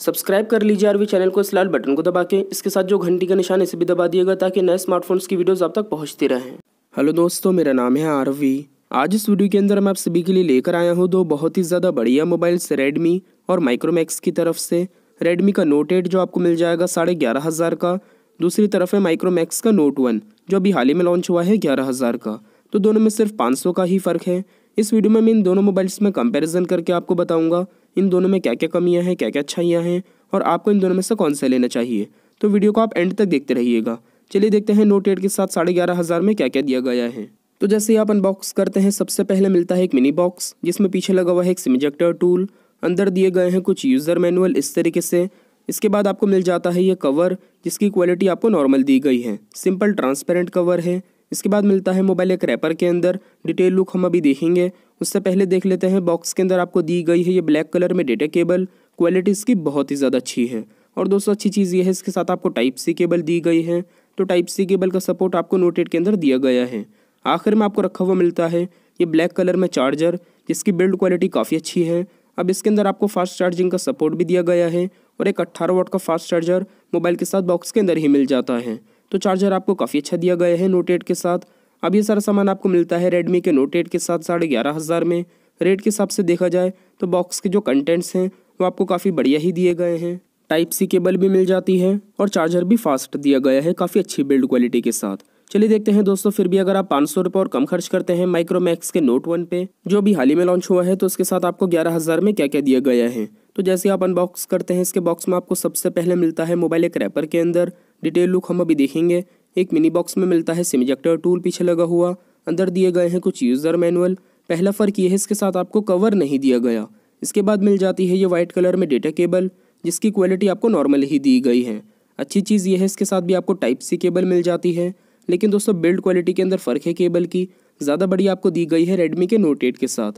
subscribe कर लीजिए RV channel को इस लाल बटन को दबा के इसके साथ जो घंटी का निशान इसे भी दबा दिएगा ताकि नए स्मार्टफोन्स की वीडियोस आप तक पहुंचती रहें हेलो दोस्तों मेरा नाम है आरवी आज इस वीडियो के अंदर मैं आप सभी के लिए लेकर आया हूँ दो बहुत ही ज़्यादा बढ़िया मोबाइल्स रेडमी और माइक्रोमैक्स की तरफ से रेडमी का नोट एट जो आपको मिल जाएगा साढ़े ग्यारह हज़ार का दूसरी तरफ है माइक्रोमैक्स का नोट वन जो अभी हाल ही में लॉन्च हुआ है ग्यारह हज़ार का तो दोनों में सिर्फ पाँच सौ का ही फ़र्क है इस वीडियो में मैं इन दोनों मोबाइल्स में कंपैरिजन करके आपको बताऊंगा इन दोनों में क्या क्या कमियाँ हैं क्या क्या अच्छाइयाँ हैं और आपको इन दोनों में से कौन सा लेना चाहिए तो वीडियो को आप एंड तक देखते रहिएगा चलिए देखते हैं नोट एट के साथ साढ़े ग्यारह हज़ार में क्या क्या दिया गया है तो जैसे आप अनबॉक्स करते हैं सबसे पहले मिलता है एक मिनी बॉक्स जिसमें पीछे लगा हुआ है एक सिमजेक्टर टूल अंदर दिए गए हैं कुछ यूज़र मैनुअल इस तरीके से इसके बाद आपको मिल जाता है ये कवर जिसकी क्वालिटी आपको नॉर्मल दी गई है सिंपल ट्रांसपेरेंट कवर है इसके बाद मिलता है मोबाइल एक रैपर के अंदर डिटेल लुक हम अभी देखेंगे उससे पहले देख लेते हैं बॉक्स के अंदर आपको दी गई है ये ब्लैक कलर में डेटा केबल क्वालिटी इसकी बहुत ही ज़्यादा अच्छी है और दोस्तों अच्छी चीज़ ये है इसके साथ आपको टाइप सी केबल दी गई है तो टाइप सी केबल का सपोर्ट आपको नोटेड के अंदर दिया गया है आखिर में आपको रखा हुआ मिलता है ये ब्लैक कलर में चार्जर जिसकी बिल्ड क्वालिटी काफ़ी अच्छी है अब इसके अंदर आपको फास्ट चार्जिंग का सपोर्ट भी दिया गया है और एक अट्ठारह वोट का फास्ट चार्जर मोबाइल के साथ बॉक्स के अंदर ही मिल जाता है तो चार्जर आपको काफ़ी अच्छा दिया गया है नोटेड के साथ अब ये सारा सामान आपको मिलता है रेडमी के नोट एट के साथ साढ़े ग्यारह हज़ार में रेट के हिसाब से देखा जाए तो बॉक्स के जो कंटेंट्स हैं वो आपको काफ़ी बढ़िया ही दिए गए हैं टाइप सी केबल भी मिल जाती है और चार्जर भी फास्ट दिया गया है काफ़ी अच्छी बिल्ड क्वालिटी के साथ चलिए देखते हैं दोस्तों फिर भी अगर आप पाँच सौ और कम खर्च करते हैं माइक्रोमैक्स के नोट वन पे जो भी हाल ही में लॉन्च हुआ है तो उसके साथ आपको ग्यारह हज़ार में क्या क्या दिया गया है तो जैसे आप अनबॉक्स करते हैं इसके बॉक्स में आपको सबसे पहले मिलता है मोबाइल एक रैपर के अंदर डिटेल लुक हम अभी देखेंगे एक मिनी बॉक्स में मिलता है सिम इजेक्टर टूल पीछे लगा हुआ अंदर दिए गए हैं कुछ यूज़र मैनुअल पहला फ़र्क ये है इसके साथ आपको कवर नहीं दिया गया इसके बाद मिल जाती है ये वाइट कलर में डेटा केबल जिसकी क्वालिटी आपको नॉर्मल ही दी गई है अच्छी चीज़ यह है इसके साथ भी आपको टाइप सी केबल मिल जाती है लेकिन दोस्तों बिल्ड क्वालिटी के अंदर फ़र्क है केबल की ज़्यादा बड़ी आपको दी गई है रेडमी के नोट एट के साथ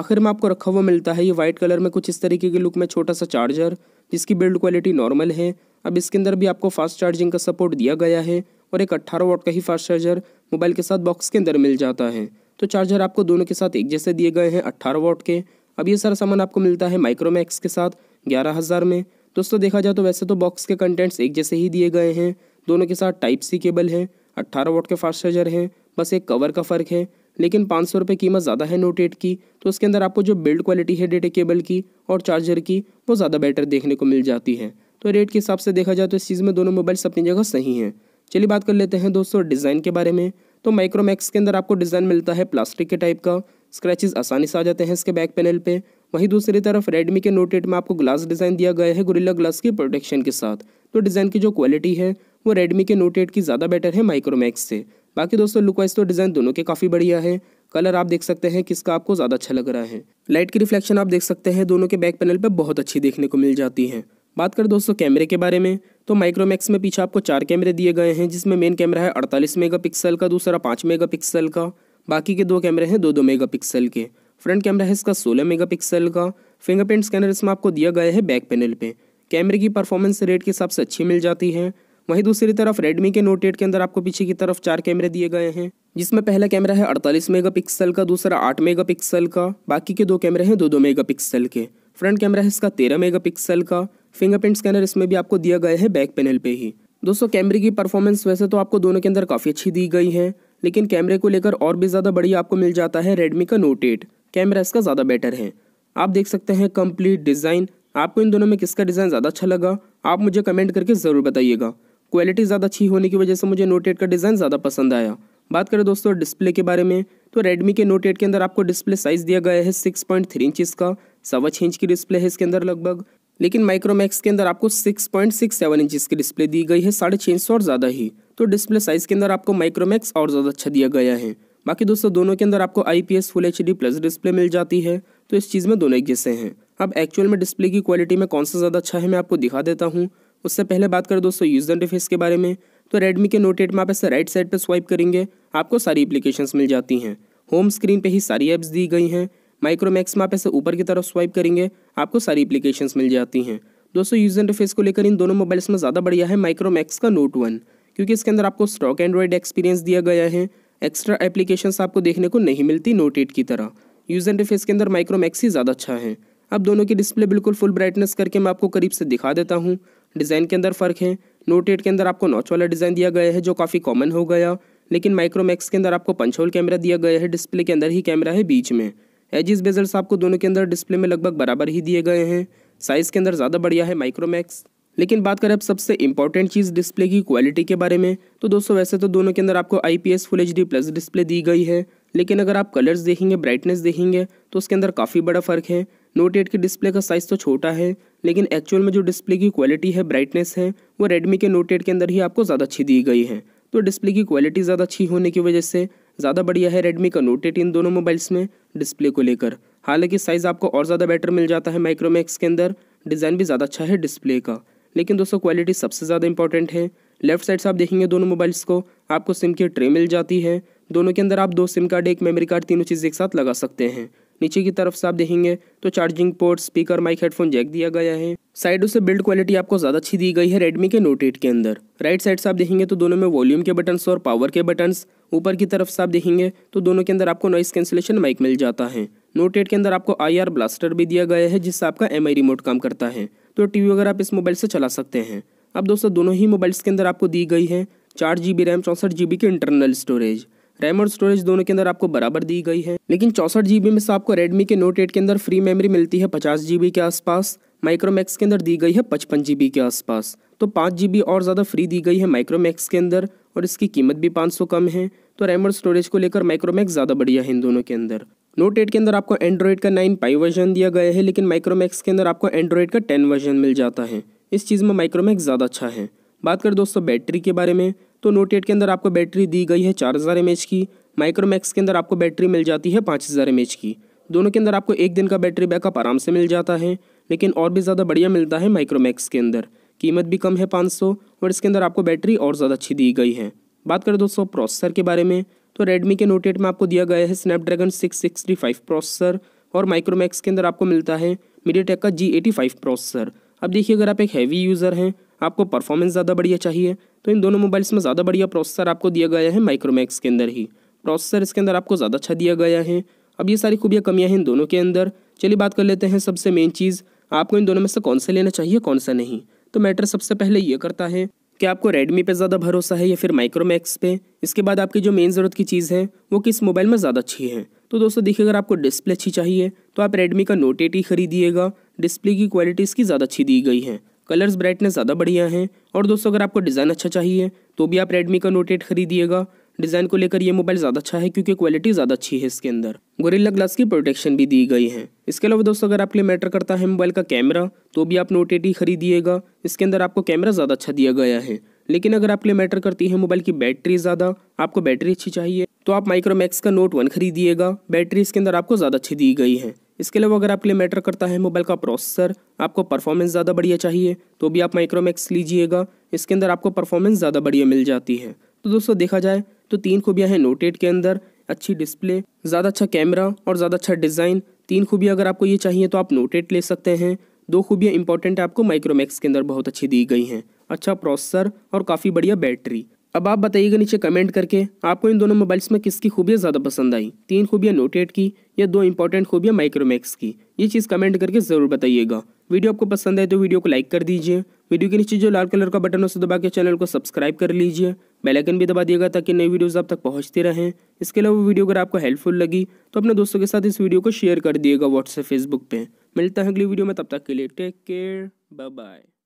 आखिर में आपको रखा हुआ मिलता है ये वाइट कलर में कुछ इस तरीके के लुक में छोटा सा चार्जर जिसकी बिल्ड क्वालिटी नॉर्मल है अब इसके अंदर भी आपको फास्ट चार्जिंग का सपोर्ट दिया गया है और एक अट्ठारह वॉट का ही फास्ट चार्जर मोबाइल के साथ बॉक्स के अंदर मिल जाता है तो चार्जर आपको दोनों के साथ एक जैसे दिए गए हैं अट्ठारह वॉट के अब ये सारा सामान आपको मिलता है माइक्रोमैक्स के साथ ग्यारह हज़ार में दोस्तों देखा जाए तो वैसे तो बॉक्स के कंटेंट्स एक जैसे ही दिए गए हैं दोनों के साथ टाइप सी केबल है अट्ठारह वोट के फास्ट चार्जर हैं बस एक कवर का फ़र्क है लेकिन पाँच सौ रुपये कीमत ज़्यादा है नोट एट की तो उसके अंदर आपको जो बिल्ड क्वालिटी है डेटा केबल की और चार्जर की वो ज़्यादा बेटर देखने को मिल जाती है तो रेट के हिसाब से देखा जाए तो इस चीज़ में दोनों मोबाइल्स अपनी जगह सही हैं चलिए बात कर लेते हैं दोस्तों डिज़ाइन के बारे में तो माइक्रोमैक्स के अंदर आपको डिज़ाइन मिलता है प्लास्टिक के टाइप का स्क्रैचेस आसानी से आ जाते हैं इसके बैक पैनल पे वहीं दूसरी तरफ रेडमी के नोट एट में आपको ग्लास डिज़ाइन दिया गया है गुरिल्ला ग्लास की प्रोटेक्शन के साथ तो डिज़ाइन की जो क्वालिटी है वो रेडमी के नोट एट की ज़्यादा बेटर है माइक्रोमैक्स से बाकी दोस्तों लुक वाइज तो डिज़ाइन दोनों के काफ़ी बढ़िया है कलर आप देख सकते हैं किसका आपको ज़्यादा अच्छा लग रहा है लाइट की रिफ्लेक्शन आप देख सकते हैं दोनों के बैक पैनल पर बहुत अच्छी देखने को मिल जाती है बात कर दोस्तों कैमरे के बारे में तो माइक्रोमैक्स में पीछे आपको चार कैमरे दिए गए हैं जिसमें मेन कैमरा है अड़तालीस मेगापिक्सल का दूसरा पाँच मेगापिक्सल का बाकी के दो कैमरे हैं दो दो मेगापिक्सल के फ्रंट कैमरा है इसका सोलह मेगापिक्सल का फिंगरप्रिंट स्कैनर इसमें आपको दिया गया है बैक पैनल पे कैमरे की परफॉर्मेंस रेट के हिसाब से अच्छी मिल जाती है वहीं दूसरी तरफ रेडमी के नोट एट के अंदर आपको पीछे की तरफ चार कैमरे दिए गए हैं जिसमें पहला कैमरा है 48 मेगापिक्सल का दूसरा 8 मेगापिक्सल का बाकी के दो कैमरे हैं दो दो मेगापिक्सल के फ्रंट कैमरा है इसका 13 मेगापिक्सल का फिंगरप्रिंट स्कैनर इसमें भी आपको दिया गया है बैक पैनल पे ही दोस्तों कैमरे की परफॉर्मेंस वैसे तो आपको दोनों के अंदर काफ़ी अच्छी दी गई है लेकिन कैमरे को लेकर और भी ज़्यादा बढ़िया आपको मिल जाता है रेडमी का नोट एट कैमरा इसका ज़्यादा बेटर है आप देख सकते हैं कंप्लीट डिज़ाइन आपको इन दोनों में किसका डिज़ाइन ज़्यादा अच्छा लगा आप मुझे कमेंट करके ज़रूर बताइएगा क्वालिटी ज़्यादा अच्छी होने की वजह से मुझे नोट एट का डिज़ाइन ज़्यादा पसंद आया बात करें दोस्तों डिस्प्ले के बारे में तो रेडमी के नोट एट के अंदर आपको डिस्प्ले साइज़ दिया गया है सिक्स पॉइंट थ्री इंच का सवा छः इंच की डिस्प्ले है इसके अंदर लगभग लेकिन माइक्रोमैक्स के अंदर आपको 6.67 इंचेस की डिस्प्ले दी गई है साढ़े छः सौ और ज़्यादा ही तो डिस्प्ले साइज़ के अंदर आपको माइक्रोमैक्स और ज़्यादा अच्छा दिया गया है बाकी दोस्तों दोनों के अंदर आपको I full H plus display मिल जाती है तो इस चीज़ में दोनों एक जैसे हैं अब एक्चुअल में डिस्प्ले की क्वालिटी में कौन सा ज़्यादा अच्छा है मैं आपको दिखा देता हूँ उससे पहले बात करें दोस्तों यूज़र इंटरफेस के बारे में तो रेडमी के नोट एट में आप ऐसे राइट साइड पर स्वाइप करेंगे आपको सारी एप्लीकेशंस मिल जाती हैं होम स्क्रीन पे ही सारी ऐप्स दी गई हैं माइक्रोमैक्स में आप ऐसे ऊपर की तरफ स्वाइप करेंगे आपको सारी एप्लीकेशन मिल जाती हैं दोस्तों एंड इंटरफेस को लेकर इन दोनों मोबाइल्स में ज़्यादा बढ़िया है माइक्रोमैक्स का नोट वन क्योंकि इसके अंदर आपको स्टॉक एंड्रॉइड एक्सपीरियंस दिया गया है एक्स्ट्रा एप्लीकेशन आपको देखने को नहीं मिलती नोट एट की तरह एंड इंटरफेस के अंदर माइक्रोमैक्स ही ज़्यादा अच्छा है अब दोनों की डिस्प्ले बिल्कुल फुल ब्राइटनेस करके मैं आपको करीब से दिखा देता हूँ डिज़ाइन के अंदर फ़र्क है नोट एट के अंदर आपको नॉच वाला डिज़ाइन दिया गया है जो काफ़ी कॉमन हो गया लेकिन माइक्रोमैक्स के अंदर आपको पंचोल कैमरा दिया गया है डिस्प्ले के अंदर ही कैमरा है बीच में एजिस बेजल्स आपको दोनों के अंदर डिस्प्ले में लगभग बराबर ही दिए गए हैं साइज़ के अंदर ज़्यादा बढ़िया है माइक्रोमैक्स लेकिन बात करें अब सबसे इंपॉर्टेंट चीज़ डिस्प्ले की क्वालिटी के बारे में तो दोस्तों वैसे तो दोनों के अंदर आपको I P S full H D plus display दी गई है लेकिन अगर आप कलर्स देखेंगे ब्राइटनेस देखेंगे तो उसके अंदर काफ़ी बड़ा फ़र्क है नोट एट के डिस्प्ले का साइज़ तो छोटा है लेकिन एक्चुअल में जो डिस्प्ले की क्वालिटी है ब्राइटनेस है वो रेडमी के नोट एट के अंदर ही आपको ज़्यादा अच्छी दी गई है तो डिस्प्ले की क्वालिटी ज़्यादा अच्छी होने की वजह से ज़्यादा बढ़िया है रेडमी का नोट एट इन दोनों मोबाइल्स में डिस्प्ले को लेकर हालांकि साइज़ आपको और ज़्यादा बेटर मिल जाता है माइक्रोमैक्स के अंदर डिज़ाइन भी ज़्यादा अच्छा है डिस्प्ले का लेकिन दोस्तों क्वालिटी सबसे ज़्यादा इंपॉर्टेंट है लेफ्ट साइड से आप देखेंगे दोनों मोबाइल्स को आपको सिम की ट्रे मिल जाती है दोनों के अंदर आप दो सिम कार्ड एक मेमोरी कार्ड तीनों चीज़ एक साथ लगा सकते हैं नीचे की तरफ से आप देखेंगे तो charging port speaker mic headphone jack दिया गया है साइड से बिल्ड क्वालिटी आपको ज़्यादा अच्छी दी गई है रेडमी के नोट एट के अंदर राइट साइड से आप देखेंगे तो दोनों में वॉल्यूम के बटन्स और पावर के बटन्स ऊपर की तरफ से आप देखेंगे तो दोनों के अंदर आपको नॉइस कैंसिलेशन माइक मिल जाता है नोट एट के अंदर आपको आई ब्लास्टर भी दिया गया है जिससे आपका एम रिमोट काम करता है तो टी अगर आप इस मोबाइल से चला सकते हैं अब दोस्तों दोनों ही मोबाइल्स के अंदर आपको दी गई है चार जी बी रैम चौंसठ जी बी की इंटरनल स्टोरेज रैम और स्टोरेज दोनों के अंदर आपको बराबर दी गई है लेकिन चौंसठ जीबी में से आपको रेडमी के नोट एट के अंदर फ्री मेमोरी मिलती है पचास जीबी के आसपास माइक्रोमैक्स के अंदर दी गई है पचपन जी के आसपास तो पाँच जी और ज़्यादा फ्री दी गई है माइक्रोमैक्स के अंदर और इसकी कीमत भी पाँच सौ कम है तो रैम और स्टोरेज को लेकर माइक्रोमैक्स ज़्यादा बढ़िया है इन दोनों के अंदर नोट एट के अंदर आपको एंड्रॉयड का नाइन पाई वर्जन दिया गया है लेकिन माइक्रोमैक्स के अंदर आपको एंड्रॉयड का टेन वर्जन मिल जाता है इस चीज़ में माइक्रोमैक्स ज़्यादा अच्छा है बात करें दोस्तों बैटरी के बारे में तो नोट एट के अंदर आपको बैटरी दी गई है चार हज़ार एम की माइक्रोमैक्स के अंदर आपको बैटरी मिल जाती है पाँच हज़ार एम की दोनों के अंदर आपको एक दिन का बैटरी बैकअप आराम से मिल जाता है लेकिन और भी ज़्यादा बढ़िया मिलता है माइक्रोमैक्स के अंदर कीमत भी कम है 500 और इसके अंदर आपको बैटरी और ज़्यादा अच्छी दी गई है बात करें दोस्तों प्रोसेसर के बारे में तो रेडमी के नोट एट में आपको दिया गया है Snapdragon six sixty five processor और माइक्रोमैक्स के अंदर आपको मिलता है मीडिया का जी एटी फाइव प्रोसेसर अब देखिए अगर आप एक हैवी यूज़र हैं आपको परफॉर्मेंस ज़्यादा बढ़िया चाहिए तो इन दोनों मोबाइल्स में ज़्यादा बढ़िया प्रोसेसर आपको दिया गया है माइक्रोमैक्स के अंदर ही प्रोसेसर इसके अंदर आपको ज़्यादा अच्छा दिया गया है अब ये सारी खूबियाँ कमियाँ हैं इन दोनों के अंदर चलिए बात कर लेते हैं सबसे मेन चीज़ आपको इन दोनों में से कौन सा लेना चाहिए कौन सा नहीं तो मैटर सबसे पहले ये करता है कि आपको रेडमी पे ज़्यादा भरोसा है या फिर माइक्रोमैक्स पे इसके बाद आपकी जो मेन ज़रूरत की चीज़ है वो किस मोबाइल में ज़्यादा अच्छी है तो दोस्तों देखिए अगर आपको डिस्प्ले अच्छी चाहिए तो आप रेडमी का नोट एट ही खरीदिएगा डिस्प्ले की क्वालिटी इसकी ज़्यादा अच्छी दी गई है कलर्स ब्राइटनेस ज़्यादा बढ़िया हैं और दोस्तों अगर आपको डिज़ाइन अच्छा चाहिए तो भी आप रेडमी का नोट एट खरीदिएगा डिज़ाइन को लेकर ये मोबाइल ज़्यादा अच्छा है क्योंकि क्वालिटी ज़्यादा अच्छी है इसके अंदर गोरिल्ला ग्लास की प्रोटेक्शन भी दी गई है इसके अलावा दोस्तों अगर आपके लिए मैटर करता है मोबाइल का कैमरा तो भी आप नोट एटी खरीदिएगा इसके अंदर आपको कैमरा ज़्यादा अच्छा दिया गया है लेकिन अगर आपके लिए मैटर करती है मोबाइल की बैटरी ज़्यादा आपको बैटरी अच्छी चाहिए तो आप माइक्रोमैक्स का नोट वन खरीदिएगा बैटरी इसके अंदर आपको ज़्यादा अच्छी दी गई है इसके अलावा अगर आपके लिए मैटर करता है मोबाइल का प्रोसेसर आपको परफॉर्मेंस ज़्यादा बढ़िया चाहिए तो भी आप माइक्रोमैक्स लीजिएगा इसके अंदर आपको परफॉर्मेंस ज़्यादा बढ़िया मिल जाती है तो दोस्तों देखा जाए तो तीन खूबियाँ हैं नोट एट के अंदर अच्छी डिस्प्ले ज़्यादा अच्छा कैमरा और ज़्यादा अच्छा डिज़ाइन तीन खूबियाँ अगर आपको ये चाहिए तो आप नोटेट ले सकते हैं दो खूबियाँ इंपॉर्टेंट आपको माइक्रोमैक्स के अंदर बहुत अच्छी दी गई हैं अच्छा प्रोसेसर और काफ़ी बढ़िया बैटरी अब आप बताइएगा नीचे कमेंट करके आपको इन दोनों मोबाइल्स में किसकी खूबियाँ ज़्यादा पसंद आई तीन खूबियाँ नोटेट की या दो इंपॉर्टेंट खूबियाँ माइक्रोमैक्स की ये चीज़ कमेंट करके ज़रूर बताइएगा वीडियो आपको पसंद आए तो वीडियो को लाइक कर दीजिए वीडियो के नीचे जो लाल कलर का बटन है उसे दबा के चैनल को सब्सक्राइब कर लीजिए बेलाइकन भी दबा दिएगा ताकि नई वीडियोज़ आप तक पहुँचते रहें इसके अलावा वीडियो अगर आपको हेल्पफुल लगी तो अपने दोस्तों के साथ इस वीडियो को शेयर कर दिएगा व्हाट्सएप फेसबुक पर मिलता है अगली वीडियो में तब तक के लिए टेक केयर बाय बाय